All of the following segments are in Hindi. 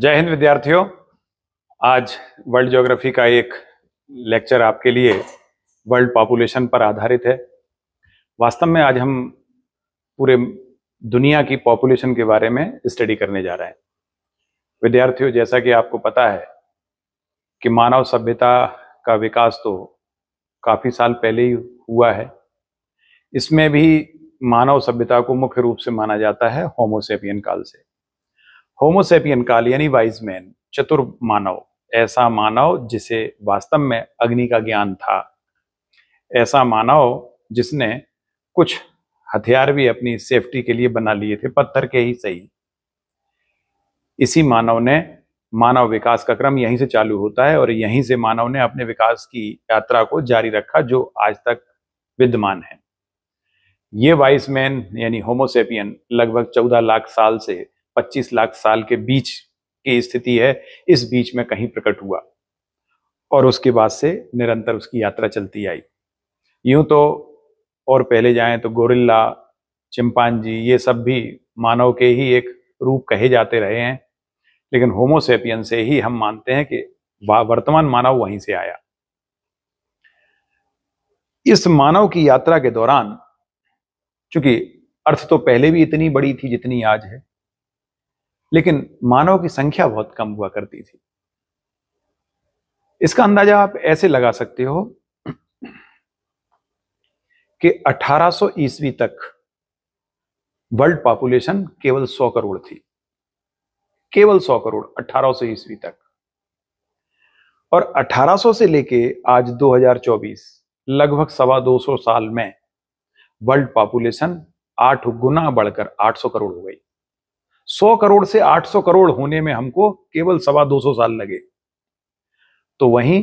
जय हिंद विद्यार्थियों आज वर्ल्ड ज्योग्राफी का एक लेक्चर आपके लिए वर्ल्ड पॉपुलेशन पर आधारित है वास्तव में आज हम पूरे दुनिया की पॉपुलेशन के बारे में स्टडी करने जा रहे हैं विद्यार्थियों जैसा कि आपको पता है कि मानव सभ्यता का विकास तो काफ़ी साल पहले ही हुआ है इसमें भी मानव सभ्यता को मुख्य रूप से माना जाता है होमोसेपियन काल से होमोसेपियन काल यानी वाइज मैन चतुर मानव ऐसा मानव जिसे वास्तव में अग्नि का ज्ञान था ऐसा मानव जिसने कुछ हथियार भी अपनी सेफ्टी के लिए बना लिए थे पत्थर के ही सही इसी मानव ने मानव विकास का क्रम यहीं से चालू होता है और यहीं से मानव ने अपने विकास की यात्रा को जारी रखा जो आज तक विद्यमान है ये वाइसमैन यानी होमोसेपियन लगभग 14 लाख साल से 25 लाख साल के बीच की स्थिति है इस बीच में कहीं प्रकट हुआ और उसके बाद से निरंतर उसकी यात्रा चलती आई यूं तो और पहले जाएं तो गोरिल्ला चिंपांजी ये सब भी मानव के ही एक रूप कहे जाते रहे हैं लेकिन होमोसेपियन से ही हम मानते हैं कि वर्तमान मानव वहीं से आया इस मानव की यात्रा के दौरान चूंकि अर्थ तो पहले भी इतनी बड़ी थी जितनी आज है लेकिन मानव की संख्या बहुत कम हुआ करती थी इसका अंदाजा आप ऐसे लगा सकते हो कि 1800 ईस्वी तक वर्ल्ड पॉपुलेशन केवल 100 करोड़ थी केवल 100 करोड़ 1800 ईस्वी तक और 1800 से लेके आज 2024 लगभग सवा दो सौ साल में वर्ल्ड पॉपुलेशन आठ गुना बढ़कर 800 करोड़ हो गई सौ करोड़ से आठ सौ करोड़ होने में हमको केवल सवा दो सौ साल लगे तो वहीं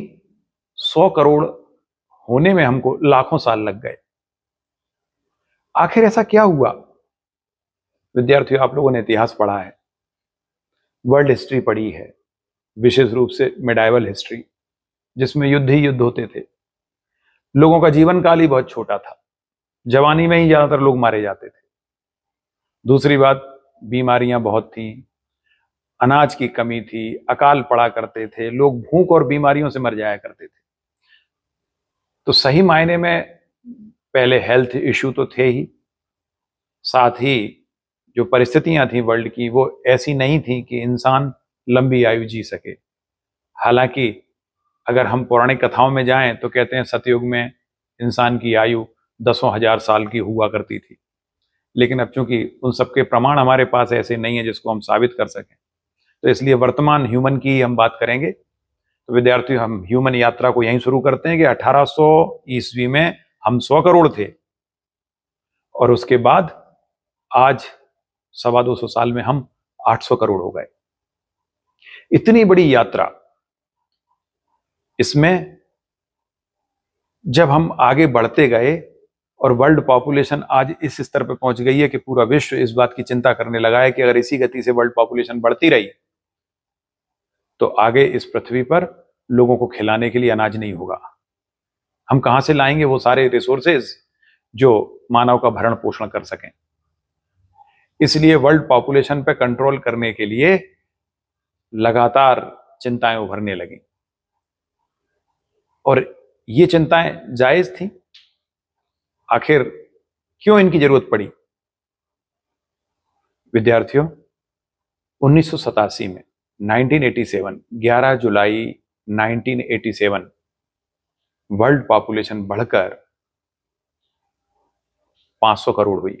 सौ करोड़ होने में हमको लाखों साल लग गए आखिर ऐसा क्या हुआ विद्यार्थियों आप लोगों ने इतिहास पढ़ा है वर्ल्ड हिस्ट्री पढ़ी है विशेष रूप से मेडाइवल हिस्ट्री जिसमें युद्ध ही युद्ध होते थे लोगों का जीवन काल ही बहुत छोटा था जवानी में ही ज्यादातर लोग मारे जाते थे दूसरी बात बीमारियां बहुत थीं अनाज की कमी थी अकाल पड़ा करते थे लोग भूख और बीमारियों से मर जाया करते थे तो सही मायने में पहले हेल्थ इशू तो थे ही साथ ही जो परिस्थितियां थी वर्ल्ड की वो ऐसी नहीं थी कि इंसान लंबी आयु जी सके हालांकि अगर हम पौराणिक कथाओं में जाएं तो कहते हैं सतयुग में इंसान की आयु दसों हजार साल की हुआ करती थी लेकिन अब चूंकि उन सबके प्रमाण हमारे पास ऐसे नहीं है जिसको हम साबित कर सकें तो इसलिए वर्तमान ह्यूमन की हम बात करेंगे तो विद्यार्थी हम ह्यूमन यात्रा को यहीं शुरू करते हैं कि 1800 ईस्वी में हम 100 करोड़ थे और उसके बाद आज सवा दो सौ साल में हम 800 करोड़ हो गए इतनी बड़ी यात्रा इसमें जब हम आगे बढ़ते गए और वर्ल्ड पॉपुलेशन आज इस स्तर पर पहुंच गई है कि पूरा विश्व इस बात की चिंता करने लगा है कि अगर इसी गति से वर्ल्ड पॉपुलेशन बढ़ती रही तो आगे इस पृथ्वी पर लोगों को खिलाने के लिए अनाज नहीं होगा हम कहां से लाएंगे वो सारे रिसोर्सेज जो मानव का भरण पोषण कर सकें इसलिए वर्ल्ड पॉपुलेशन पर कंट्रोल करने के लिए लगातार चिंताएं उभरने लगी और ये चिंताएं जायज थी आखिर क्यों इनकी जरूरत पड़ी विद्यार्थियों उन्नीस में 1987 11 जुलाई 1987 वर्ल्ड पॉपुलेशन बढ़कर 500 करोड़ हुई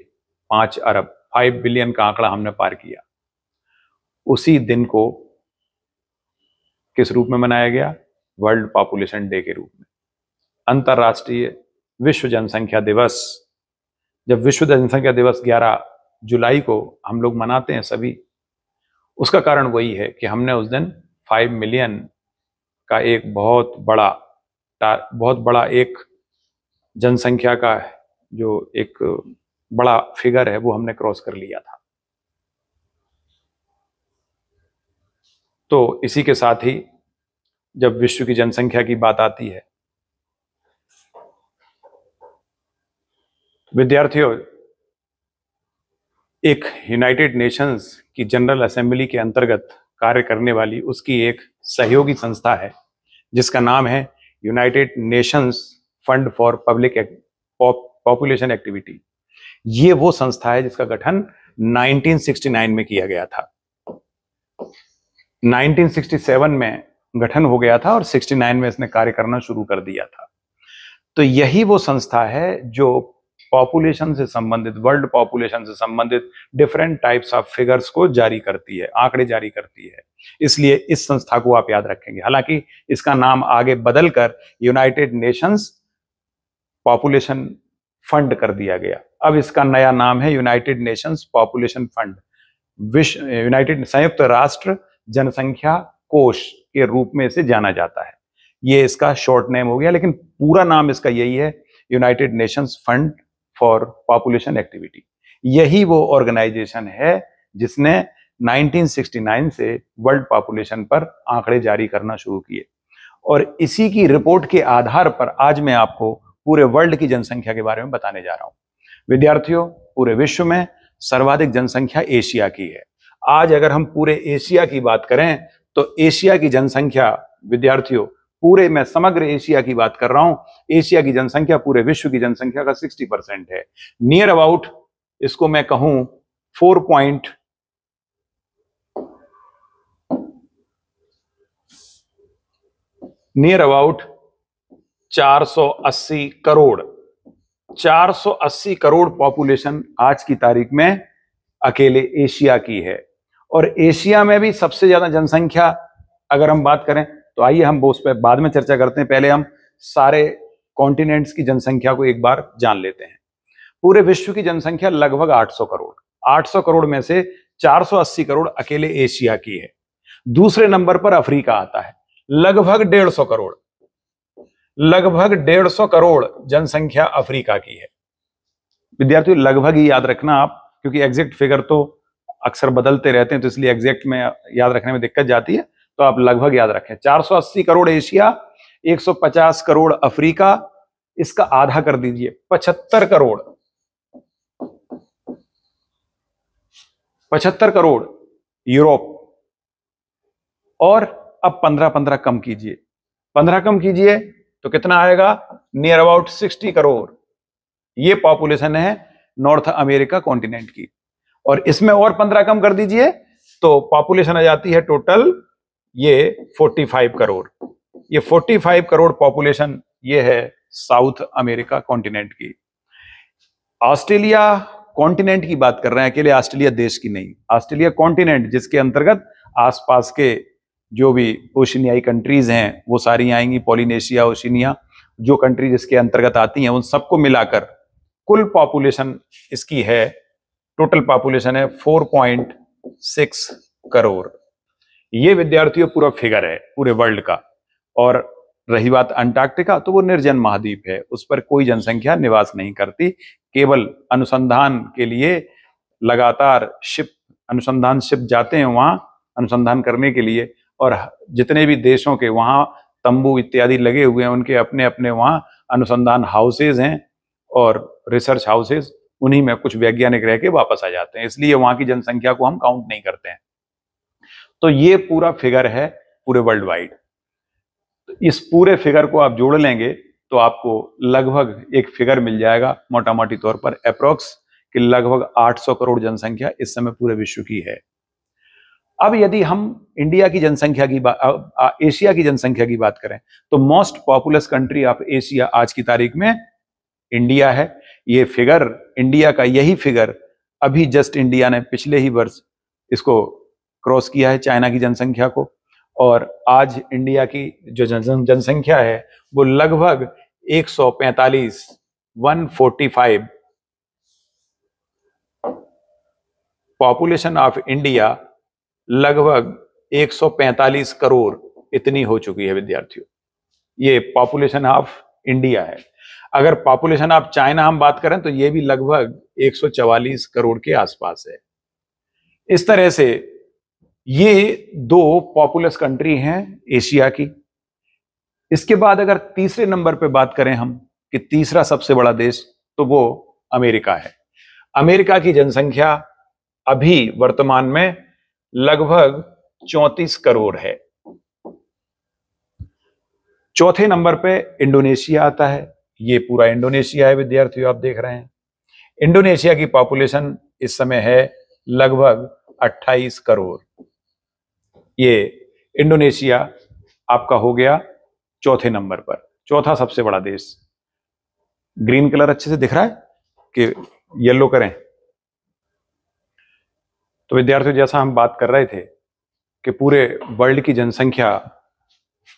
पांच अरब फाइव बिलियन का आंकड़ा हमने पार किया उसी दिन को किस रूप में मनाया गया वर्ल्ड पॉपुलेशन डे के रूप में अंतर्राष्ट्रीय विश्व जनसंख्या दिवस जब विश्व जनसंख्या दिवस 11 जुलाई को हम लोग मनाते हैं सभी उसका कारण वही है कि हमने उस दिन 5 मिलियन का एक बहुत बड़ा बहुत बड़ा एक जनसंख्या का जो एक बड़ा फिगर है वो हमने क्रॉस कर लिया था तो इसी के साथ ही जब विश्व की जनसंख्या की बात आती है विद्यार्थियों एक यूनाइटेड नेशंस की जनरल असेंबली के अंतर्गत कार्य करने वाली उसकी एक सहयोगी संस्था है जिसका नाम है United Nations Fund for public population activity ये वो संस्था है जिसका गठन 1969 में किया गया था 1967 में गठन हो गया था और 69 में इसने कार्य करना शुरू कर दिया था तो यही वो संस्था है जो पॉपुलेशन से संबंधित वर्ल्ड पॉपुलेशन से संबंधित डिफरेंट टाइप्स ऑफ फिगर्स को जारी करती है आंकड़े जारी करती है इसलिए इस संस्था को आप याद रखेंगे हालांकि इसका नाम आगे बदलकर यूनाइटेड नेशंस पॉपुलेशन फंड कर दिया गया अब इसका नया नाम है यूनाइटेड नेशंस पॉपुलेशन फंड विश्व यूनाइटेड संयुक्त राष्ट्र जनसंख्या कोष के रूप में इसे जाना जाता है ये इसका शॉर्ट नेम हो गया लेकिन पूरा नाम इसका यही है United Nations Fund for Population Activity यही वो ऑर्गेनाइजेशन है जिसने 1969 से वर्ल्ड पॉपुलेशन पर आंकड़े जारी करना शुरू किए और इसी की रिपोर्ट के आधार पर आज मैं आपको पूरे वर्ल्ड की जनसंख्या के बारे में बताने जा रहा हूं विद्यार्थियों पूरे विश्व में सर्वाधिक जनसंख्या एशिया की है आज अगर हम पूरे एशिया की बात करें तो एशिया की जनसंख्या विद्यार्थियों पूरे मैं समग्र एशिया की बात कर रहा हूं एशिया की जनसंख्या पूरे विश्व की जनसंख्या का 60 परसेंट है नियर अबाउट इसको मैं कहूं four point near about 480 crore 480 crore population आज की तारीख में अकेले एशिया की है और एशिया में भी सबसे ज्यादा जनसंख्या अगर हम बात करें तो आइए हम उस पर बाद में चर्चा करते हैं पहले हम सारे कॉन्टिनेंट्स की जनसंख्या को एक बार जान लेते हैं पूरे विश्व की जनसंख्या लगभग 800 करोड़ 800 करोड़ में से 480 करोड़ अकेले एशिया की है दूसरे नंबर पर अफ्रीका आता है लगभग 150 करोड़ लगभग 150 करोड़ जनसंख्या अफ्रीका की है विद्यार्थियों लगभग ही याद रखना आप क्योंकि एग्जैक्ट फिगर तो अक्सर बदलते रहते हैं तो इसलिए एग्जैक्ट में याद रखने में दिक्कत जाती है तो आप लगभग याद रखें 480 करोड़ एशिया 150 करोड़ अफ्रीका इसका आधा कर दीजिए 75 करोड़ 75 करोड़ यूरोप और अब 15 15 कम कीजिए 15 कम कीजिए तो कितना आएगा नियर अबाउट 60 करोड़ ये पॉपुलेशन है नॉर्थ अमेरिका कॉन्टिनेंट की और इसमें और 15 कम कर दीजिए तो पॉपुलेशन आ जाती है टोटल ये 45 करोड़ ये 45 करोड़ पॉपुलेशन ये है साउथ अमेरिका कॉन्टिनेंट की ऑस्ट्रेलिया कॉन्टिनेंट की बात कर रहे हैं अकेले ऑस्ट्रेलिया देश की नहीं ऑस्ट्रेलिया कॉन्टिनेंट जिसके अंतर्गत आसपास के जो भी ओशनियाई कंट्रीज हैं वो सारी आएंगी पॉलिनेशिया ओशनिया जो कंट्री जिसके अंतर्गत आती हैं उन सबको मिलाकर कुल पॉपुलेशन इसकी है टोटल पॉपुलेशन है 4.6 करोड़ ये विद्यार्थियों पूरा फिगर है पूरे वर्ल्ड का और रही बात अंटार्कटिका तो वो निर्जन महाद्वीप है उस पर कोई जनसंख्या निवास नहीं करती केवल अनुसंधान के लिए लगातार शिप अनुसंधान शिप जाते हैं वहां अनुसंधान करने के लिए और जितने भी देशों के वहां तंबू इत्यादि लगे हुए हैं उनके अपने अपने वहां अनुसंधान हाउसेज हैं और रिसर्च हाउसेज उन्हीं में कुछ वैज्ञानिक रह के वापस आ जाते हैं इसलिए वहाँ की जनसंख्या को हम काउंट नहीं करते हैं तो ये पूरा फिगर है पूरे वर्ल्ड वाइड तो इस पूरे फिगर को आप जोड़ लेंगे तो आपको लगभग एक फिगर मिल जाएगा मोटा मोटी तौर पर अप्रोक्स कि लगभग 800 करोड़ जनसंख्या इस समय पूरे विश्व की है अब यदि हम इंडिया की जनसंख्या की बात एशिया की जनसंख्या की बात करें तो most populous country of Asia आज की तारीख में इंडिया है ये फिगर इंडिया का यही फिगर अभी जस्ट इंडिया ने पिछले ही वर्ष इसको क्रॉस किया है चाइना की जनसंख्या को और आज इंडिया की जो जनसंख्या है वो लगभग 145 145 पॉपुलेशन ऑफ इंडिया लगभग 145 करोड़ इतनी हो चुकी है विद्यार्थियों ये पॉपुलेशन ऑफ इंडिया है अगर पॉपुलेशन ऑफ चाइना हम बात करें तो ये भी लगभग 144 करोड़ के आसपास है इस तरह से ये दो पॉपुलस कंट्री हैं एशिया की इसके बाद अगर तीसरे नंबर पे बात करें हम कि तीसरा सबसे बड़ा देश तो वो अमेरिका है अमेरिका की जनसंख्या अभी वर्तमान में लगभग 34 करोड़ है चौथे नंबर पे इंडोनेशिया आता है ये पूरा इंडोनेशिया है विद्यार्थियों आप देख रहे हैं इंडोनेशिया की पॉपुलेशन इस समय है लगभग 28 करोड़ ये इंडोनेशिया आपका हो गया चौथे नंबर पर चौथा सबसे बड़ा देश ग्रीन कलर अच्छे से दिख रहा है कि येलो करें तो विद्यार्थियों जैसा हम बात कर रहे थे कि पूरे वर्ल्ड की जनसंख्या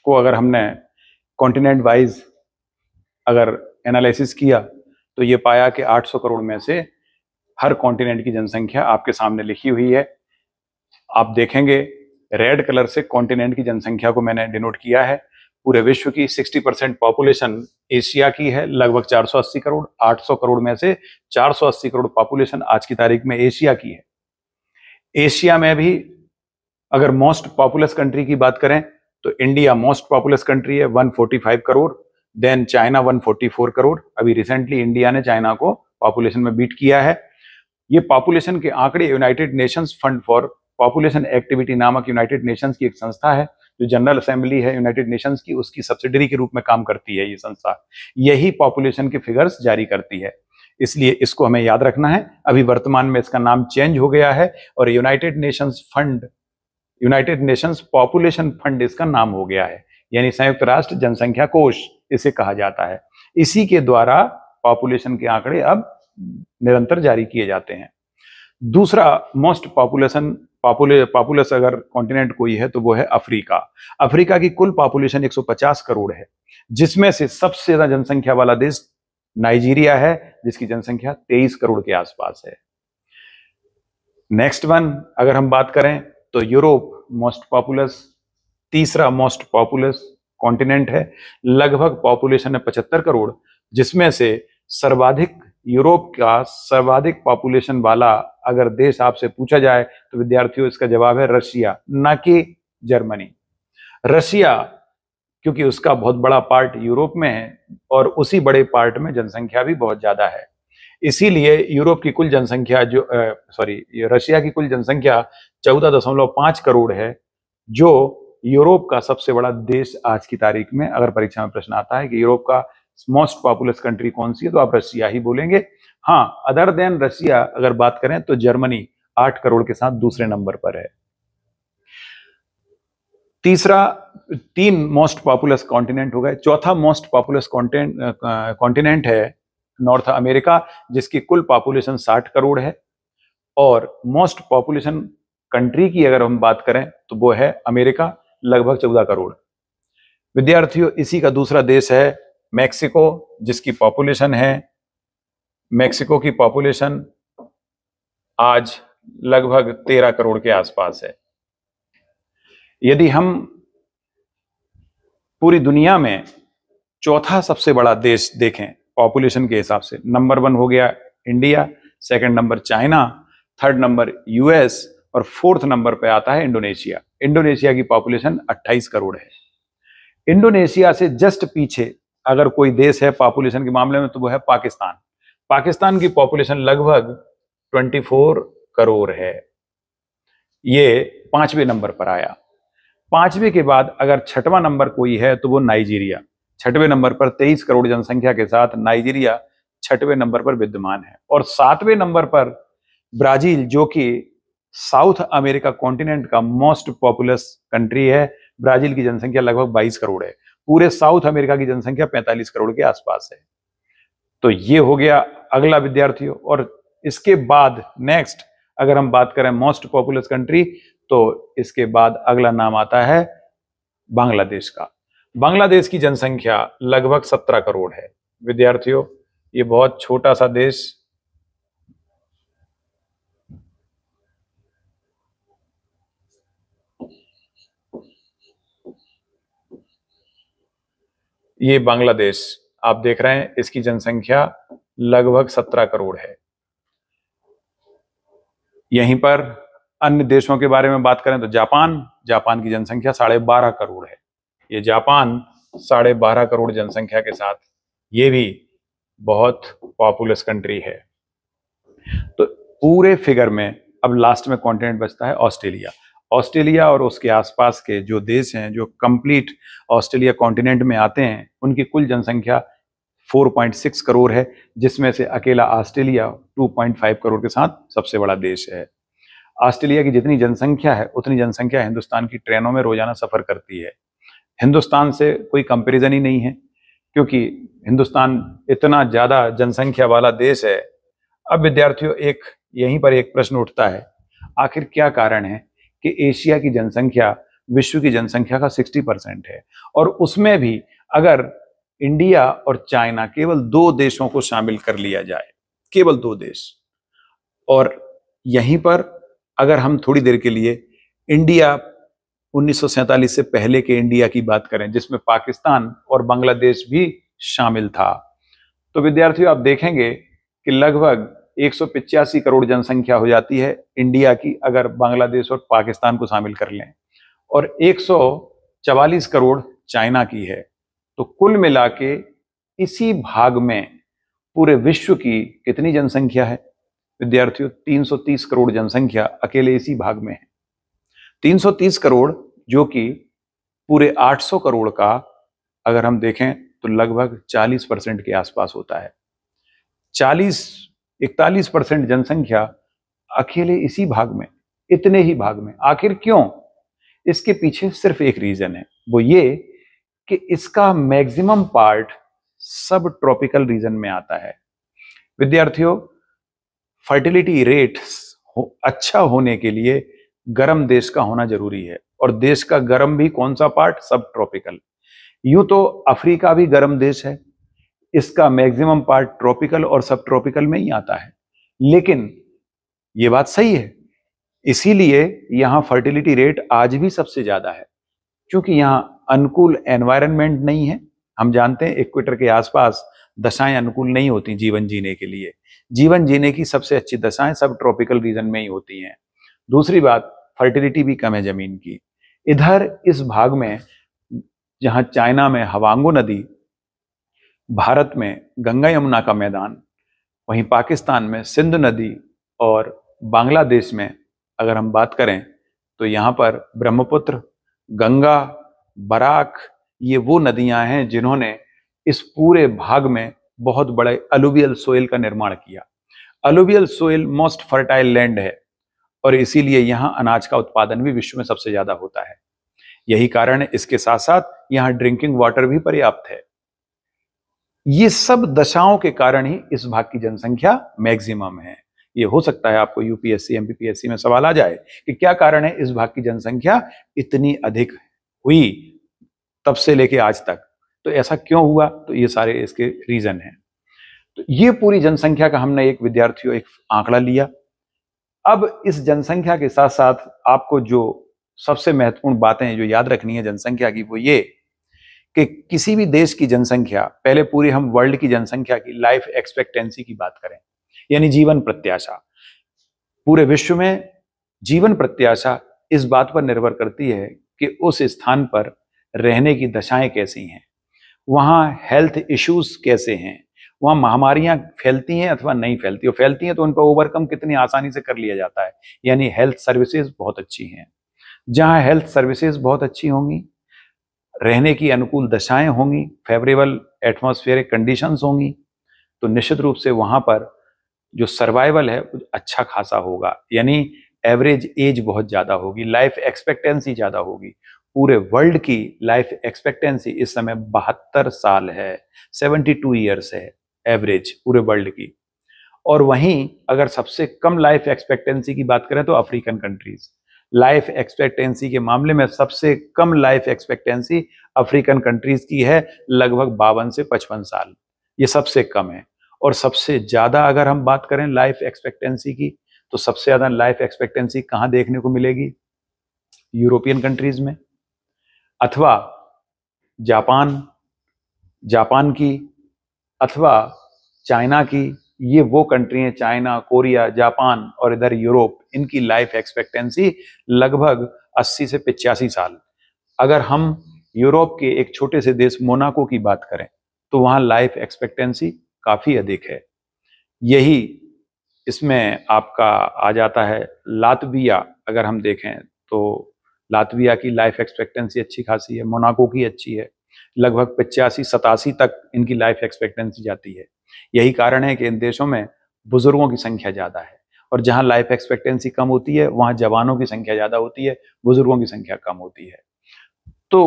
को अगर हमने कॉन्टिनेंट वाइज अगर एनालिसिस किया तो ये पाया कि 800 करोड़ में से हर कॉन्टिनेंट की जनसंख्या आपके सामने लिखी हुई है आप देखेंगे रेड कलर से कॉन्टिनेंट की जनसंख्या को मैंने डिनोट किया है पूरे विश्व की 60 परसेंट पॉपुलेशन एशिया की है लगभग 480 करोड़ 800 करोड़ में से 480 करोड़ पॉपुलेशन आज की तारीख में एशिया की है एशिया में भी अगर मोस्ट पॉपुलस कंट्री की बात करें तो इंडिया मोस्ट पॉपुलस कंट्री है 145 करोड़ देन चाइना 144 करोड़ अभी रिसेंटली इंडिया ने चाइना को पॉपुलेशन में बीट किया है ये पॉपुलेशन के आंकड़े United Nations Fund for Population Activity नामक यूनाइटेड नेशंस की एक संस्था है जो जनरल असेंबली है यूनाइटेड नेशंस की उसकी सब्सिडरी के रूप में काम करती है ये संस्था यही पॉपुलेशन के फिगर्स जारी करती है इसलिए इसको हमें याद रखना है अभी वर्तमान में इसका नाम चेंज हो गया है और United Nations Fund United Nations Population Fund इसका नाम हो गया है यानी संयुक्त राष्ट्र जनसंख्या कोष इसे कहा जाता है इसी के द्वारा पॉपुलेशन के आंकड़े अब निरंतर जारी किए जाते हैं दूसरा मोस्ट पॉपुलेशन पापुले पॉपुलस अगर कॉन्टिनेंट कोई है तो वो है अफ्रीका अफ्रीका की कुल पॉपुलेशन 150 करोड़ है जिसमें से सबसे ज्यादा जनसंख्या वाला देश नाइजीरिया है जिसकी जनसंख्या 23 करोड़ के आसपास है नेक्स्ट वन अगर हम बात करें तो यूरोप मोस्ट पॉपुलस तीसरा मोस्ट पॉपुलस कॉन्टिनेंट है लगभग पॉपुलेशन है पचहत्तर करोड़ जिसमें से सर्वाधिक यूरोप का सर्वाधिक पॉपुलेशन वाला अगर देश आपसे पूछा जाए तो विद्यार्थियों इसका जवाब है रशिया न कि जर्मनी रशिया क्योंकि उसका बहुत बड़ा पार्ट यूरोप में है और उसी बड़े पार्ट में जनसंख्या भी बहुत ज्यादा है इसीलिए यूरोप की कुल जनसंख्या जो सॉरी रशिया की कुल जनसंख्या चौदह दशमलव पांच करोड़ है जो यूरोप का सबसे बड़ा देश आज की तारीख में अगर परीक्षा में प्रश्न आता है कि यूरोप का मोस्ट पॉपुलस कंट्री कौन सी है तो आप रशिया ही बोलेंगे हाँ अदर देन रशिया अगर बात करें तो जर्मनी आठ करोड़ के साथ दूसरे नंबर पर है तीसरा तीन मोस्ट पॉपुलस कॉन्टिनेंट हो गए चौथा मोस्ट पॉपुलस कॉन्टिनेंट है नॉर्थ अमेरिका जिसकी कुल पॉपुलेशन 60 करोड़ है और मोस्ट पॉपुलेशन कंट्री की अगर हम बात करें तो वो है अमेरिका लगभग 14 करोड़ विद्यार्थियों इसी का दूसरा देश है मैक्सिको जिसकी पॉपुलेशन है मैक्सिको की पॉपुलेशन आज लगभग तेरह करोड़ के आसपास है यदि हम पूरी दुनिया में चौथा सबसे बड़ा देश देखें पॉपुलेशन के हिसाब से नंबर वन हो गया India second number China third number US और फोर्थ नंबर पे आता है इंडोनेशिया इंडोनेशिया की पॉपुलेशन 28 करोड़ है इंडोनेशिया से जस्ट पीछे अगर कोई देश है पॉपुलेशन के मामले में तो वो है पाकिस्तान पाकिस्तान की पॉपुलेशन लगभग 24 करोड़ है ये पांचवें नंबर पर आया पांचवें के बाद अगर छठवां नंबर कोई है तो वो नाइजीरिया छठवें नंबर पर 23 करोड़ जनसंख्या के साथ नाइजीरिया छठवें नंबर पर विद्यमान है और सातवें नंबर पर ब्राजील जो कि साउथ अमेरिका कॉन्टिनेंट का मोस्ट पॉपुलस कंट्री है ब्राजील की जनसंख्या लगभग 22 करोड़ है पूरे साउथ अमेरिका की जनसंख्या पैंतालीस करोड़ के आसपास है तो ये हो गया अगला विद्यार्थियों और इसके बाद नेक्स्ट अगर हम बात करें मोस्ट पॉपुलस कंट्री तो इसके बाद अगला नाम आता है बांग्लादेश का बांग्लादेश की जनसंख्या लगभग सत्रह करोड़ है विद्यार्थियों ये बहुत छोटा सा देश ये बांग्लादेश आप देख रहे हैं इसकी जनसंख्या लगभग सत्रह करोड़ है यहीं पर अन्य देशों के बारे में बात करें तो जापान जापान की जनसंख्या साढ़े बारह करोड़ है ये जापान साढ़े बारह करोड़ जनसंख्या के साथ ये भी बहुत पॉपुलस कंट्री है तो पूरे फिगर में अब लास्ट में कॉन्टिनेंट बचता है ऑस्ट्रेलिया ऑस्ट्रेलिया और उसके आसपास के जो देश हैं जो कंप्लीट ऑस्ट्रेलिया कॉन्टिनेंट में आते हैं उनकी कुल जनसंख्या 4.6 करोड़ है जिसमें से अकेला ऑस्ट्रेलिया 2.5 करोड़ के साथ सबसे बड़ा देश है ऑस्ट्रेलिया की जितनी जनसंख्या है उतनी जनसंख्या हिंदुस्तान की ट्रेनों में रोजाना सफर करती है हिंदुस्तान से कोई कंपेरिजन ही नहीं है क्योंकि हिंदुस्तान इतना ज़्यादा जनसंख्या वाला देश है अब विद्यार्थियों एक यहीं पर एक प्रश्न उठता है आखिर क्या कारण है कि एशिया की जनसंख्या विश्व की जनसंख्या का 60 परसेंट है और उसमें भी अगर इंडिया और चाइना केवल दो देशों को शामिल कर लिया जाए केवल दो देश और यहीं पर अगर हम थोड़ी देर के लिए इंडिया उन्नीस से पहले के इंडिया की बात करें जिसमें पाकिस्तान और बांग्लादेश भी शामिल था तो विद्यार्थियों आप देखेंगे कि लगभग एक करोड़ जनसंख्या हो जाती है इंडिया की अगर बांग्लादेश और पाकिस्तान को शामिल कर लें और एक करोड़ चाइना की है तो कुल मिला के इसी भाग में पूरे विश्व की कितनी जनसंख्या है विद्यार्थियों 330 करोड़ जनसंख्या अकेले इसी भाग में है 330 करोड़ जो कि पूरे 800 करोड़ का अगर हम देखें तो लगभग 40 परसेंट के आसपास होता है 40 इकतालीस परसेंट जनसंख्या अकेले इसी भाग में इतने ही भाग में आखिर क्यों इसके पीछे सिर्फ एक रीजन है वो ये कि इसका maximum part subtropical region में आता है विद्यार्थियों फर्टिलिटी रेट हो, अच्छा होने के लिए गर्म देश का होना जरूरी है और देश का गर्म भी कौन सा पार्ट सब ट्रॉपिकल यूं तो अफ्रीका भी गर्म देश है इसका मैक्सिमम पार्ट ट्रॉपिकल और सब ट्रॉपिकल में ही आता है लेकिन ये बात सही है इसीलिए यहाँ फर्टिलिटी रेट आज भी सबसे ज़्यादा है क्योंकि यहाँ अनुकूल एनवायरनमेंट नहीं है हम जानते हैं इक्वेटर के आसपास दशाएं अनुकूल नहीं होती जीवन जीने के लिए जीवन जीने की सबसे अच्छी दशाएं सब ट्रॉपिकल रीजन में ही होती हैं दूसरी बात फर्टिलिटी भी कम है ज़मीन की इधर इस भाग में जहाँ चाइना में हवांगो नदी भारत में गंगा यमुना का मैदान वहीं पाकिस्तान में सिंध नदी और बांग्लादेश में अगर हम बात करें तो यहाँ पर ब्रह्मपुत्र गंगा बराक ये वो नदियाँ हैं जिन्होंने इस पूरे भाग में बहुत बड़े अलुबियल सोइल का निर्माण किया अलुबियल सोइल मोस्ट फर्टाइल लैंड है और इसीलिए यहाँ अनाज का उत्पादन भी विश्व में सबसे ज़्यादा होता है यही कारण इसके साथ साथ यहाँ ड्रिंकिंग वाटर भी पर्याप्त है ये सब दशाओं के कारण ही इस भाग की जनसंख्या मैक्सिमम है ये हो सकता है आपको यूपीएससी एमपीपीएससी में सवाल आ जाए कि क्या कारण है इस भाग की जनसंख्या इतनी अधिक हुई तब से लेके आज तक तो ऐसा क्यों हुआ तो ये सारे इसके रीजन हैं तो ये पूरी जनसंख्या का हमने एक विद्यार्थियों एक आंकड़ा लिया अब इस जनसंख्या के साथ साथ आपको जो सबसे महत्वपूर्ण बातें जो याद रखनी है जनसंख्या की वो ये कि किसी भी देश की जनसंख्या पहले पूरी हम वर्ल्ड की जनसंख्या की लाइफ एक्सपेक्टेंसी की बात करें यानी जीवन प्रत्याशा पूरे विश्व में जीवन प्रत्याशा इस बात पर निर्भर करती है कि उस स्थान पर रहने की दशाएं कैसी हैं वहाँ हेल्थ इश्यूज कैसे हैं वहाँ महामारियाँ फैलती हैं अथवा नहीं फैलती और फैलती हैं तो उन पर ओवरकम कितनी आसानी से कर लिया जाता है यानी हेल्थ सर्विसेज बहुत अच्छी हैं जहाँ हेल्थ सर्विसेज बहुत अच्छी होंगी रहने की अनुकूल दशाएं होंगी फेवरेबल एटमॉस्फेरिक कंडीशंस होंगी तो निश्चित रूप से वहां पर जो सर्वाइवल है अच्छा खासा होगा यानी एवरेज एज बहुत ज़्यादा होगी लाइफ एक्सपेक्टेंसी ज़्यादा होगी पूरे वर्ल्ड की लाइफ एक्सपेक्टेंसी इस समय बहत्तर साल है 72 ईयर्स है एवरेज पूरे वर्ल्ड की और वहीं अगर सबसे कम लाइफ एक्सपेक्टेंसी की बात करें तो अफ्रीकन कंट्रीज़ लाइफ एक्सपेक्टेंसी के मामले में सबसे कम लाइफ एक्सपेक्टेंसी अफ्रीकन कंट्रीज की है लगभग बावन से पचपन साल ये सबसे कम है और सबसे ज़्यादा अगर हम बात करें लाइफ एक्सपेक्टेंसी की तो सबसे ज़्यादा लाइफ एक्सपेक्टेंसी कहाँ देखने को मिलेगी यूरोपियन कंट्रीज में अथवा जापान जापान की अथवा चाइना की ये वो कंट्री हैं चाइना कोरिया जापान और इधर यूरोप इनकी लाइफ एक्सपेक्टेंसी लगभग 80 से पिचासी साल अगर हम यूरोप के एक छोटे से देश मोनाको की बात करें तो वहाँ लाइफ एक्सपेक्टेंसी काफ़ी अधिक है यही इसमें आपका आ जाता है लातविया अगर हम देखें तो लातविया की लाइफ एक्सपेक्टेंसी अच्छी खासी है मोनाको की अच्छी है लगभग पचासी सतासी तक इनकी लाइफ एक्सपेक्टेंसी जाती है यही कारण है कि इन देशों में बुजुर्गों की संख्या ज़्यादा है और जहां लाइफ एक्सपेक्टेंसी कम होती है वहां जवानों की संख्या ज़्यादा होती है बुजुर्गों की संख्या कम होती है तो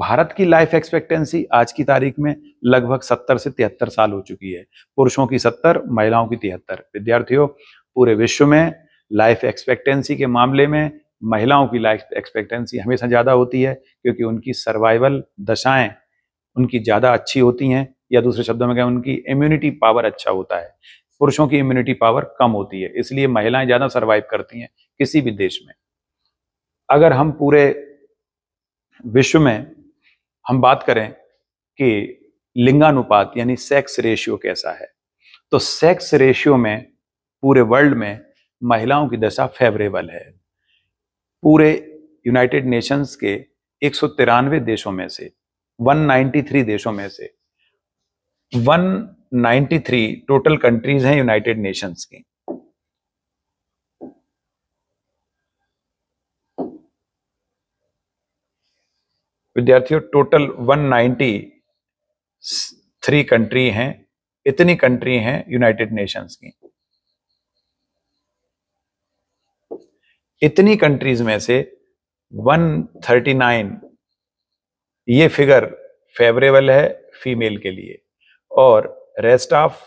भारत की लाइफ एक्सपेक्टेंसी आज की तारीख में लगभग सत्तर से तिहत्तर साल हो चुकी है पुरुषों की सत्तर महिलाओं की तिहत्तर विद्यार्थियों पूरे विश्व में लाइफ एक्सपेक्टेंसी के मामले में महिलाओं की लाइफ एक्सपेक्टेंसी हमेशा ज़्यादा होती है क्योंकि उनकी सर्वाइवल दशाएं उनकी ज़्यादा अच्छी होती हैं या दूसरे शब्दों में कहें उनकी इम्यूनिटी पावर अच्छा होता है पुरुषों की इम्यूनिटी पावर कम होती है इसलिए महिलाएं ज़्यादा सर्वाइव करती हैं किसी भी देश में अगर हम पूरे विश्व में हम बात करें कि लिंगानुपात यानी सेक्स रेशियो कैसा है तो सेक्स रेशियो में पूरे वर्ल्ड में महिलाओं की दशा फेवरेबल है पूरे यूनाइटेड नेशंस के एक देशों में से 193 देशों में से 193 टोटल कंट्रीज हैं यूनाइटेड नेशंस की विद्यार्थियों टोटल 193 कंट्री हैं इतनी कंट्री हैं यूनाइटेड नेशंस की इतनी कंट्रीज में से 139 ये फिगर फेवरेबल है फीमेल के लिए और रेस्ट ऑफ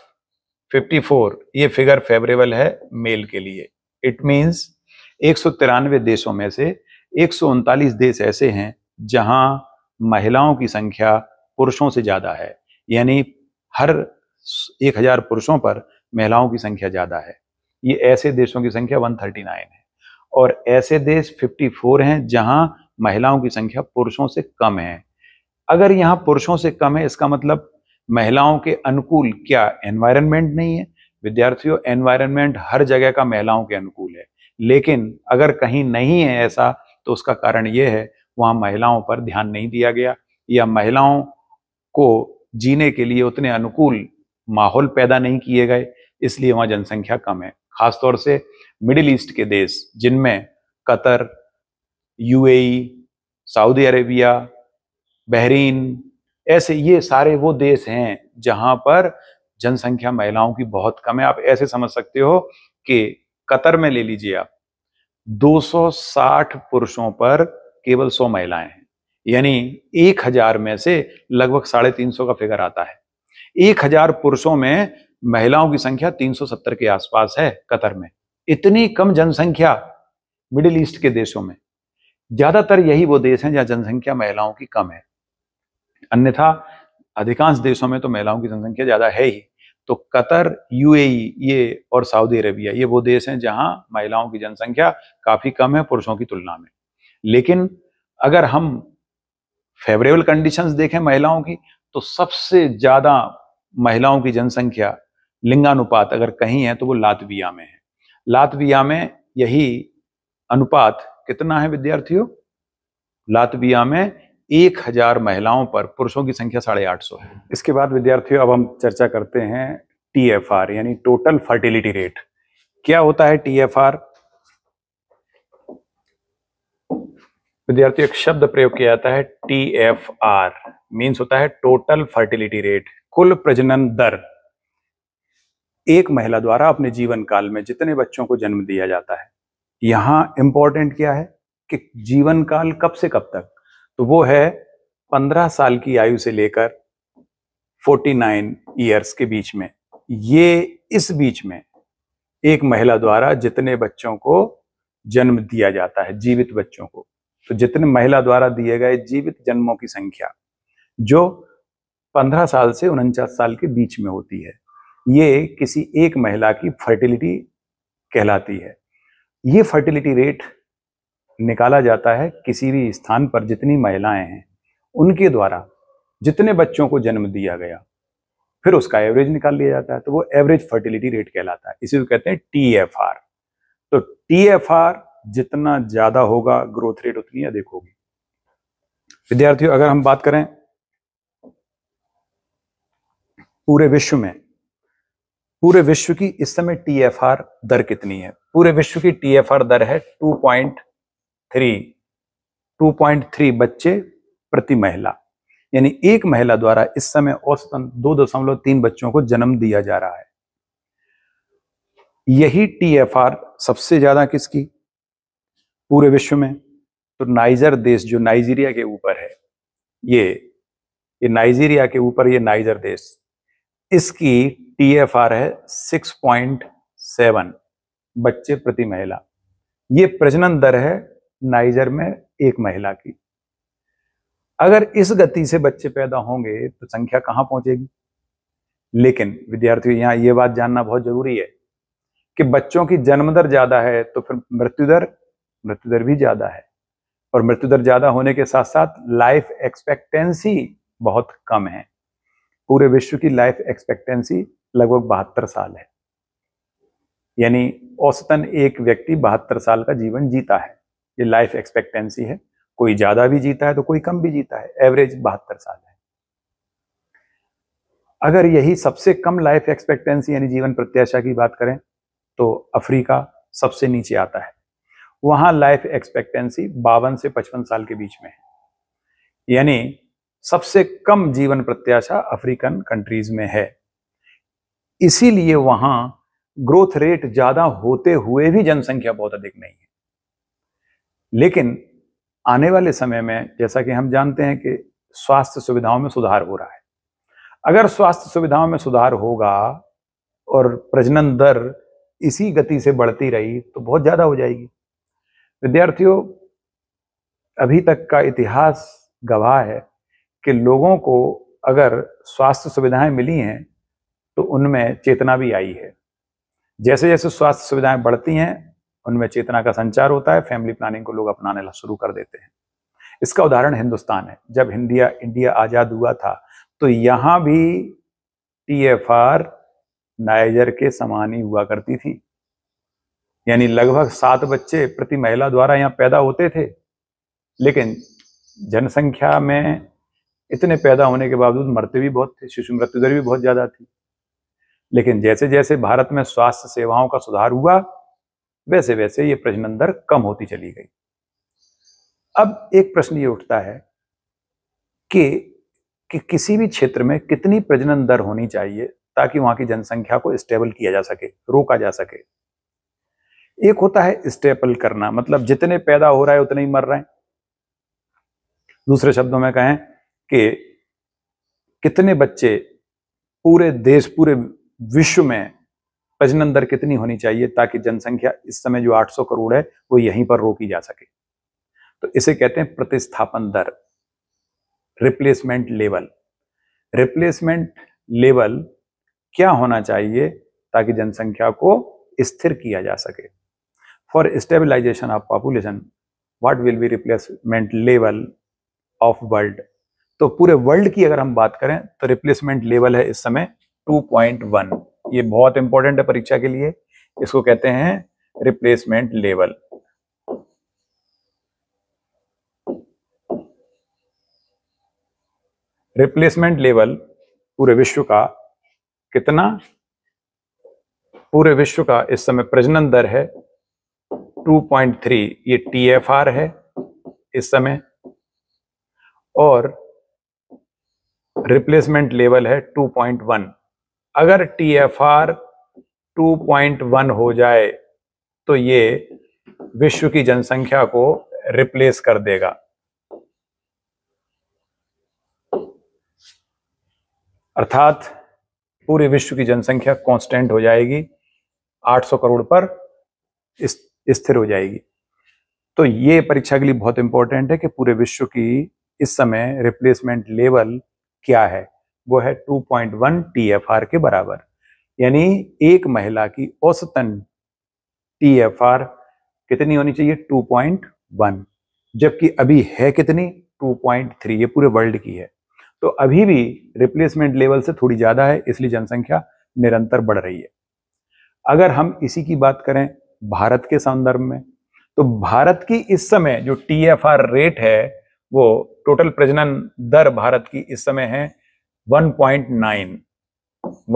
54 ये फिगर फेवरेबल है मेल के लिए इट मीन्स एक देशों में से एक देश ऐसे हैं जहां महिलाओं की संख्या पुरुषों से ज़्यादा है यानी हर 1000 पुरुषों पर महिलाओं की संख्या ज़्यादा है ये ऐसे देशों की संख्या 139 है और ऐसे देश 54 हैं जहां महिलाओं की संख्या पुरुषों से कम है अगर यहां पुरुषों से कम है इसका मतलब महिलाओं के अनुकूल क्या एनवायरनमेंट नहीं है विद्यार्थियों एनवायरनमेंट हर जगह का महिलाओं के अनुकूल है लेकिन अगर कहीं नहीं है ऐसा तो उसका कारण ये है वहाँ महिलाओं पर ध्यान नहीं दिया गया या महिलाओं को जीने के लिए उतने अनुकूल माहौल पैदा नहीं किए गए इसलिए वहाँ जनसंख्या कम है खासतौर से मिडिल ईस्ट के देश जिनमें Qatar UAE, Saudi Arabia Bahrain ऐसे ये सारे वो देश हैं जहां पर जनसंख्या महिलाओं की बहुत कम है आप ऐसे समझ सकते हो कि कतर में ले लीजिए आप 260 पुरुषों पर केवल 100 महिलाएं हैं यानी 1000 में से लगभग साढ़े तीन का फिगर आता है 1000 पुरुषों में महिलाओं की संख्या 370 के आसपास है कतर में इतनी कम जनसंख्या मिडिल ईस्ट के देशों में ज्यादातर यही वो देश हैं जहां जनसंख्या महिलाओं की कम है अन्यथा अधिकांश देशों में तो महिलाओं की जनसंख्या ज़्यादा है ही तो कतर यूएई ये और सऊदी अरेबिया ये वो देश हैं जहां महिलाओं की जनसंख्या काफ़ी कम है पुरुषों की तुलना में लेकिन अगर हम फेवरेबल कंडीशंस देखें महिलाओं की तो सबसे ज़्यादा महिलाओं की जनसंख्या लिंगानुपात अगर कहीं है तो वो लातविया में है लातविया में यही अनुपात कितना है विद्यार्थियों लातविया में एक हजार महिलाओं पर पुरुषों की संख्या साढ़े आठ सौ है इसके बाद विद्यार्थियों अब हम चर्चा करते हैं टी एफ आर यानी टोटल फर्टिलिटी रेट क्या होता है टी एफ आर विद्यार्थियों एक शब्द प्रयोग किया जाता है टी एफ आर मीन्स होता है टोटल फर्टिलिटी रेट कुल प्रजनन दर एक महिला द्वारा अपने जीवन काल में जितने बच्चों को जन्म दिया जाता है यहां इंपॉर्टेंट क्या है कि जीवन काल कब से कब तक तो वो है 15 साल की आयु से लेकर 49 ईयर्स के बीच में ये इस बीच में एक महिला द्वारा जितने बच्चों को जन्म दिया जाता है जीवित बच्चों को तो जितने महिला द्वारा दिए गए जीवित जन्मों की संख्या जो 15 साल से उनचास साल के बीच में होती है ये किसी एक महिला की फर्टिलिटी कहलाती है ये फर्टिलिटी रेट निकाला जाता है किसी भी स्थान पर जितनी महिलाएं हैं उनके द्वारा जितने बच्चों को जन्म दिया गया फिर उसका एवरेज निकाल लिया जाता है तो वो एवरेज फर्टिलिटी रेट कहलाता है इसी को कहते हैं टी एफ आर तो टी एफ आर जितना ज्यादा होगा ग्रोथ रेट उतनी अधिक होगी विद्यार्थियों अगर हम बात करें पूरे विश्व में पूरे विश्व की इस समय टी एफ आर दर कितनी है पूरे विश्व की टी एफ आर दर है two point 2.3 two point three बच्चे प्रति महिला यानी एक महिला द्वारा इस समय औसतन दो दशमलव तीन बच्चों को जन्म दिया जा रहा है यही टीएफआर सबसे ज्यादा किसकी पूरे विश्व में तो नाइजर देश जो नाइजीरिया के ऊपर है ये ये नाइजीरिया के ऊपर ये नाइजर देश इसकी टीएफआर है 6.7 बच्चे प्रति महिला ये प्रजनन दर है नाइजर में एक महिला की अगर इस गति से बच्चे पैदा होंगे तो संख्या कहां पहुंचेगी लेकिन विद्यार्थियों यहां ये बात जानना बहुत जरूरी है कि बच्चों की जन्म दर ज्यादा है तो फिर मृत्यु दर मृत्यु दर भी ज्यादा है और मृत्यु दर ज्यादा होने के साथ साथ लाइफ एक्सपेक्टेंसी बहुत कम है पूरे विश्व की लाइफ एक्सपेक्टेंसी लगभग बहत्तर साल है यानी औसतन एक व्यक्ति बहत्तर साल का जीवन जीता है ये लाइफ एक्सपेक्टेंसी है कोई ज्यादा भी जीता है तो कोई कम भी जीता है एवरेज बहत्तर साल है अगर यही सबसे कम लाइफ एक्सपेक्टेंसी यानी जीवन प्रत्याशा की बात करें तो अफ्रीका सबसे नीचे आता है वहां लाइफ एक्सपेक्टेंसी बावन से पचपन साल के बीच में है यानी सबसे कम जीवन प्रत्याशा अफ्रीकन कंट्रीज में है इसीलिए वहां ग्रोथ रेट ज्यादा होते हुए भी जनसंख्या बहुत अधिक नहीं है लेकिन आने वाले समय में जैसा कि हम जानते हैं कि स्वास्थ्य सुविधाओं में सुधार हो रहा है अगर स्वास्थ्य सुविधाओं में सुधार होगा और प्रजनन दर इसी गति से बढ़ती रही तो बहुत ज़्यादा हो जाएगी विद्यार्थियों अभी तक का इतिहास गवाह है कि लोगों को अगर स्वास्थ्य सुविधाएं मिली हैं तो उनमें चेतना भी आई है जैसे जैसे स्वास्थ्य सुविधाएं बढ़ती हैं उनमें चेतना का संचार होता है फैमिली प्लानिंग को लोग अपनाने शुरू कर देते हैं इसका उदाहरण हिंदुस्तान है जब इंडिया इंडिया आज़ाद हुआ था तो यहाँ भी टी एफ आर नाइजर के समान ही हुआ करती थी यानी लगभग सात बच्चे प्रति महिला द्वारा यहाँ पैदा होते थे लेकिन जनसंख्या में इतने पैदा होने के बावजूद मरते भी बहुत थे शिशु मृत्यु दर भी बहुत ज़्यादा थी लेकिन जैसे जैसे भारत में स्वास्थ्य सेवाओं का सुधार हुआ वैसे वैसे ये प्रजनन दर कम होती चली गई अब एक प्रश्न ये उठता है कि कि किसी भी क्षेत्र में कितनी प्रजनन दर होनी चाहिए ताकि वहां की जनसंख्या को स्टेबल किया जा सके रोका जा सके एक होता है स्टेबल करना मतलब जितने पैदा हो रहा है उतने ही मर रहे हैं दूसरे शब्दों में कहें कि कितने बच्चे पूरे देश पूरे विश्व में प्रजनन दर कितनी होनी चाहिए ताकि जनसंख्या इस समय जो 800 करोड़ है वो यहीं पर रोकी जा सके तो इसे कहते हैं प्रतिस्थापन दर रिप्लेसमेंट लेवल रिप्लेसमेंट लेवल क्या होना चाहिए ताकि जनसंख्या को स्थिर किया जा सके for stabilization of population what will be replacement level of world तो पूरे वर्ल्ड की अगर हम बात करें तो रिप्लेसमेंट लेवल है इस समय 2.1 ये बहुत इंपॉर्टेंट है परीक्षा के लिए इसको कहते हैं रिप्लेसमेंट लेवल रिप्लेसमेंट लेवल पूरे विश्व का कितना पूरे विश्व का इस समय प्रजनन दर है 2.3 ये टी है इस समय और रिप्लेसमेंट लेवल है 2.1 अगर T F R two point one हो जाए तो ये विश्व की जनसंख्या को रिप्लेस कर देगा अर्थात पूरे विश्व की जनसंख्या कांस्टेंट हो जाएगी 800 करोड़ पर स्थिर हो जाएगी तो ये परीक्षा के लिए बहुत इंपॉर्टेंट है कि पूरे विश्व की इस समय रिप्लेसमेंट लेवल क्या है वो है 2.1 आर के बराबर यानी एक महिला की औसतन आर कितनी होनी चाहिए 2.1 जबकि अभी है कितनी 2.3 ये पूरे वर्ल्ड की है तो अभी भी रिप्लेसमेंट लेवल से थोड़ी ज़्यादा है इसलिए जनसंख्या निरंतर बढ़ रही है अगर हम इसी की बात करें भारत के संदर्भ में तो भारत की इस समय जो टी रेट है वो टोटल प्रजनन दर भारत की इस समय है 1.9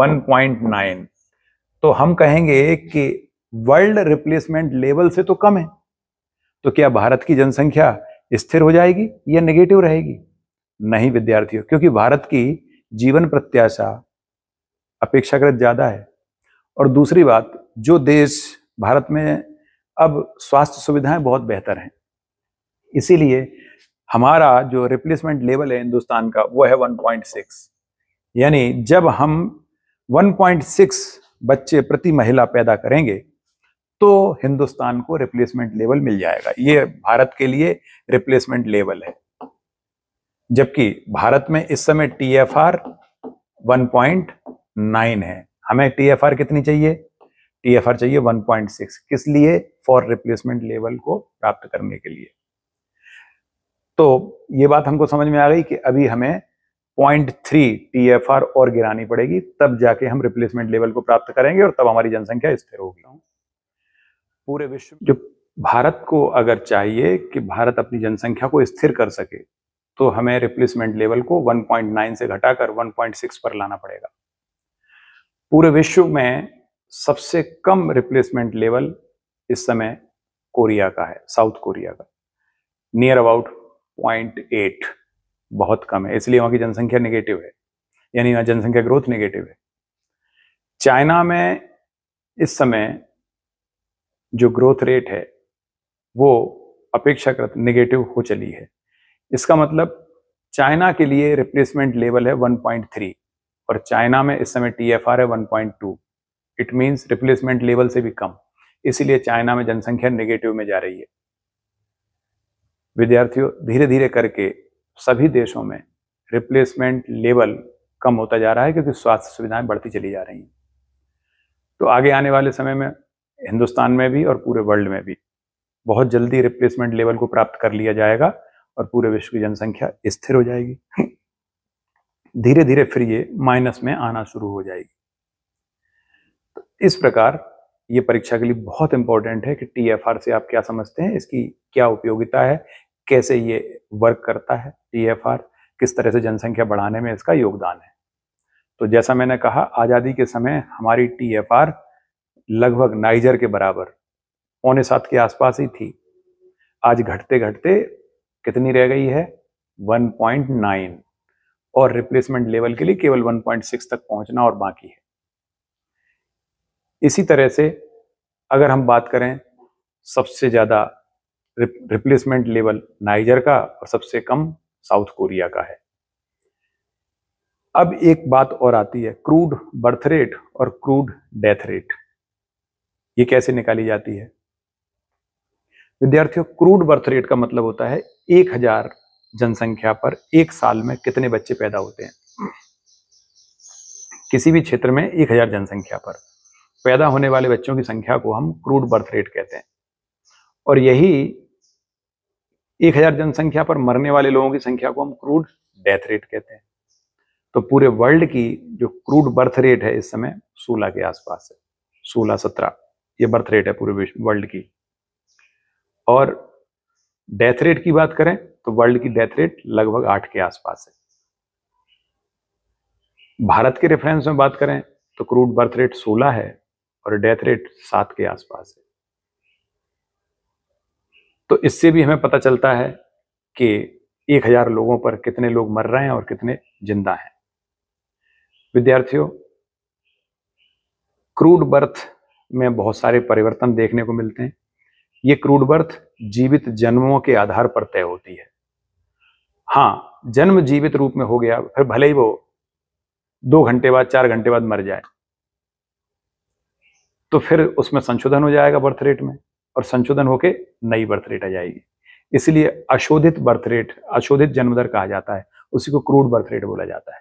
1.9 तो हम कहेंगे कि वर्ल्ड रिप्लेसमेंट लेवल से तो कम है तो क्या भारत की जनसंख्या स्थिर हो जाएगी या नेगेटिव रहेगी नहीं विद्यार्थियों क्योंकि भारत की जीवन प्रत्याशा अपेक्षाकृत ज़्यादा है और दूसरी बात जो देश भारत में अब स्वास्थ्य सुविधाएं बहुत बेहतर हैं इसीलिए हमारा जो रिप्लेसमेंट लेवल है हिंदुस्तान का वो है 1.6 यानी जब हम 1.6 बच्चे प्रति महिला पैदा करेंगे तो हिंदुस्तान को रिप्लेसमेंट लेवल मिल जाएगा ये भारत के लिए रिप्लेसमेंट लेवल है जबकि भारत में इस समय T F R one point nine है हमें टी एफ आर कितनी चाहिए टी एफ आर चाहिए वन पॉइंट सिक्स किस लिए फॉर रिप्लेसमेंट लेवल को प्राप्त करने के लिए तो ये बात हमको समझ में आ गई कि अभी हमें point three T F R और गिरानी पड़ेगी तब जाके हम रिप्लेसमेंट लेवल को प्राप्त करेंगे और तब हमारी जनसंख्या स्थिर होगी पूरे विश्व जो भारत को अगर चाहिए कि भारत अपनी जनसंख्या को स्थिर कर सके तो हमें रिप्लेसमेंट लेवल को 1.9 से घटाकर 1.6 पर लाना पड़ेगा पूरे विश्व में सबसे कम रिप्लेसमेंट लेवल इस समय कोरिया का है साउथ कोरिया का नियर अबाउट पॉइंट एट बहुत कम है इसलिए वहां की जनसंख्या निगेटिव है यानी वहाँ जनसंख्या ग्रोथ निगेटिव है चाइना में इस समय जो ग्रोथ रेट है वो अपेक्षाकृत निगेटिव हो चली है इसका मतलब चाइना के लिए रिप्लेसमेंट लेवल है 1.3 और चाइना में इस समय टी है 1.2 इट मीन्स रिप्लेसमेंट लेवल से भी कम इसीलिए चाइना में जनसंख्या नेगेटिव में जा रही है विद्यार्थियों धीरे धीरे करके सभी देशों में रिप्लेसमेंट लेवल कम होता जा रहा है क्योंकि स्वास्थ्य सुविधाएं बढ़ती चली जा रही हैं तो आगे आने वाले समय में हिंदुस्तान में भी और पूरे वर्ल्ड में भी बहुत जल्दी रिप्लेसमेंट लेवल को प्राप्त कर लिया जाएगा और पूरे विश्व की जनसंख्या स्थिर हो जाएगी धीरे धीरे फिर ये माइनस में आना शुरू हो जाएगी तो इस प्रकार ये परीक्षा के लिए बहुत इंपॉर्टेंट है कि टी से आप क्या समझते हैं इसकी क्या उपयोगिता है कैसे ये वर्क करता है टीएफआर किस तरह से जनसंख्या बढ़ाने में इसका योगदान है तो जैसा मैंने कहा आज़ादी के समय हमारी टीएफआर लगभग नाइजर के बराबर पौने सात के आसपास ही थी आज घटते घटते कितनी रह गई है 1.9 और रिप्लेसमेंट लेवल के लिए केवल 1.6 तक पहुंचना और बाकी है इसी तरह से अगर हम बात करें सबसे ज़्यादा रिप्लेसमेंट लेवल नाइजर का और सबसे कम साउथ कोरिया का है अब एक बात और आती है क्रूड बर्थ रेट और क्रूड डेथ रेट ये कैसे निकाली जाती है विद्यार्थियों क्रूड बर्थ रेट का मतलब होता है एक हजार जनसंख्या पर एक साल में कितने बच्चे पैदा होते हैं किसी भी क्षेत्र में एक हजार जनसंख्या पर पैदा होने वाले बच्चों की संख्या को हम क्रूड बर्थ रेट कहते हैं और यही एक हजार जनसंख्या पर मरने वाले लोगों की संख्या को हम क्रूड डेथ रेट कहते हैं तो पूरे वर्ल्ड की जो क्रूड बर्थ रेट है इस समय सोलह के आसपास है सोलह सत्रह ये बर्थ रेट है पूरे विश्व वर्ल्ड की और डेथ रेट की बात करें तो वर्ल्ड की डेथ रेट लगभग आठ के आसपास है भारत के रेफरेंस में बात करें तो क्रूड बर्थ रेट सोलह है और डेथ रेट सात के आसपास है तो इससे भी हमें पता चलता है कि एक हजार लोगों पर कितने लोग मर रहे हैं और कितने जिंदा हैं विद्यार्थियों क्रूड बर्थ में बहुत सारे परिवर्तन देखने को मिलते हैं ये क्रूड बर्थ जीवित जन्मों के आधार पर तय होती है हाँ जन्म जीवित रूप में हो गया फिर भले ही वो दो घंटे बाद चार घंटे बाद मर जाए तो फिर उसमें संशोधन हो जाएगा बर्थ रेट में और संशोधन होकर नई बर्थ रेट आ जाएगी इसलिए अशोधित बर्थ रेट अशोधित जन्मदर कहा जाता है उसी को क्रूड बर्थ रेट बोला जाता है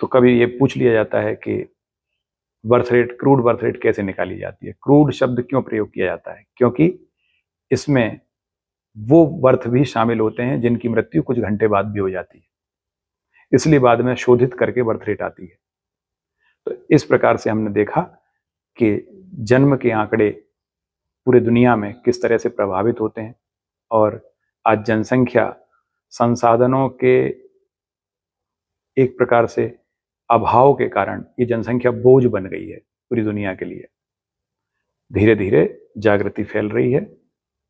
तो कभी ये पूछ लिया जाता है कि birth rate crude birth rate कैसे निकाली जाती है क्रूड शब्द क्यों प्रयोग किया जाता है क्योंकि इसमें वो बर्थ भी शामिल होते हैं जिनकी मृत्यु कुछ घंटे बाद भी हो जाती है इसलिए बाद में शोधित करके बर्थ रेट आती है तो इस प्रकार से हमने देखा के जन्म के आंकड़े पूरे दुनिया में किस तरह से प्रभावित होते हैं और आज जनसंख्या संसाधनों के एक प्रकार से अभाव के कारण ये जनसंख्या बोझ बन गई है पूरी दुनिया के लिए धीरे धीरे जागृति फैल रही है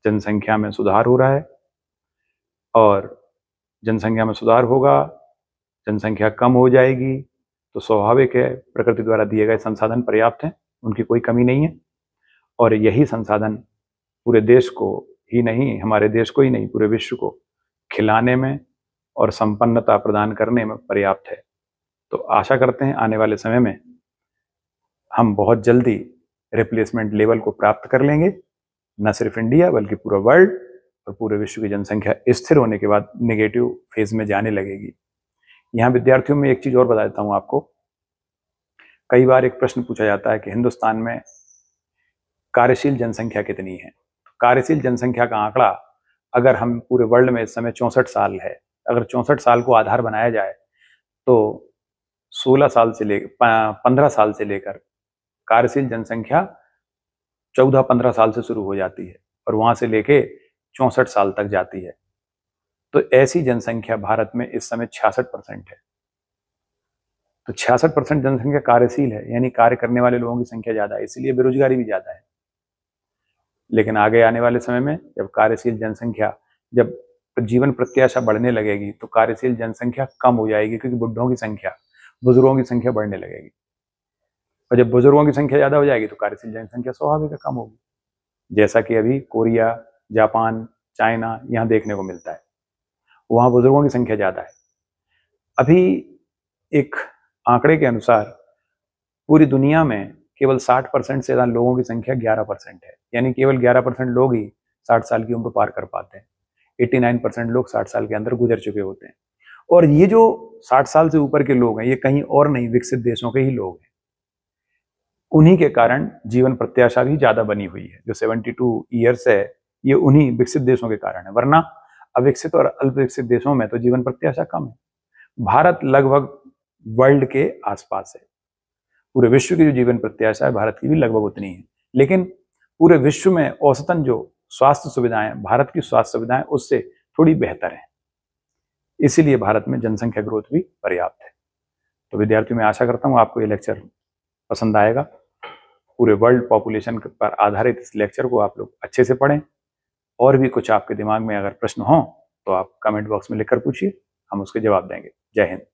जनसंख्या में सुधार हो रहा है और जनसंख्या में सुधार होगा जनसंख्या कम हो जाएगी तो स्वाभाविक है प्रकृति द्वारा दिए गए संसाधन पर्याप्त हैं उनकी कोई कमी नहीं है और यही संसाधन पूरे देश को ही नहीं हमारे देश को ही नहीं पूरे विश्व को खिलाने में और संपन्नता प्रदान करने में पर्याप्त है तो आशा करते हैं आने वाले समय में हम बहुत जल्दी रिप्लेसमेंट लेवल को प्राप्त कर लेंगे न सिर्फ इंडिया बल्कि पूरा वर्ल्ड और पूरे विश्व की जनसंख्या स्थिर होने के बाद निगेटिव फेज में जाने लगेगी यहाँ विद्यार्थियों में एक चीज़ और बता देता हूँ आपको कई बार एक प्रश्न पूछा जाता है कि हिंदुस्तान में कार्यशील जनसंख्या कितनी है तो कार्यशील जनसंख्या का आंकड़ा अगर हम पूरे वर्ल्ड में इस समय चौंसठ साल है अगर चौंसठ साल को आधार बनाया जाए तो 16 साल से ले पंद्रह साल से लेकर कार्यशील जनसंख्या 14-15 साल से शुरू हो जाती है और वहां से लेके चौंसठ साल तक जाती है तो ऐसी जनसंख्या भारत में इस समय छियासठ परसेंट है तो छियासठ परसेंट जनसंख्या कार्यशील है यानी कार्य करने वाले लोगों की संख्या ज़्यादा है इसलिए बेरोजगारी भी ज़्यादा है लेकिन आगे आने वाले समय में जब कार्यशील जनसंख्या जब जीवन प्रत्याशा बढ़ने लगेगी तो कार्यशील जनसंख्या कम हो जाएगी क्योंकि बुढ़ों की संख्या बुजुर्गों की संख्या बढ़ने लगेगी और जब बुजुर्गों की संख्या ज़्यादा हो जाएगी तो कार्यशील जनसंख्या स्वाभाविक कम होगी जैसा कि अभी कोरिया जापान चाइना यहाँ देखने को मिलता है वहाँ बुजुर्गों की संख्या ज़्यादा है अभी एक आंकड़े के अनुसार पूरी दुनिया में केवल 60 परसेंट से ज़्यादा लोगों की संख्या 11 परसेंट है यानी केवल 11 परसेंट लोग ही 60 साल की उम्र पार कर पाते हैं 89 परसेंट लोग 60 साल के अंदर गुजर चुके होते हैं और ये जो 60 साल से ऊपर के लोग हैं ये कहीं और नहीं विकसित देशों के ही लोग हैं उन्हीं के कारण जीवन प्रत्याशा भी ज़्यादा बनी हुई है जो 72 ईयर्स है ये उन्हीं विकसित देशों के कारण है वरना अविकसित और अल्प विकसित देशों में तो जीवन प्रत्याशा कम है भारत लगभग वर्ल्ड के आसपास है पूरे विश्व की जो जीवन प्रत्याशा है भारत की भी लगभग उतनी है लेकिन पूरे विश्व में औसतन जो स्वास्थ्य सुविधाएं भारत की स्वास्थ्य सुविधाएं उससे थोड़ी बेहतर है इसीलिए भारत में जनसंख्या ग्रोथ भी पर्याप्त है तो विद्यार्थियों में आशा करता हूँ आपको ये लेक्चर पसंद आएगा पूरे वर्ल्ड पॉपुलेशन पर आधारित इस लेक्चर को आप लोग अच्छे से पढ़ें और भी कुछ आपके दिमाग में अगर प्रश्न हों तो आप कमेंट बॉक्स में लिखकर पूछिए हम उसके जवाब देंगे जय हिंद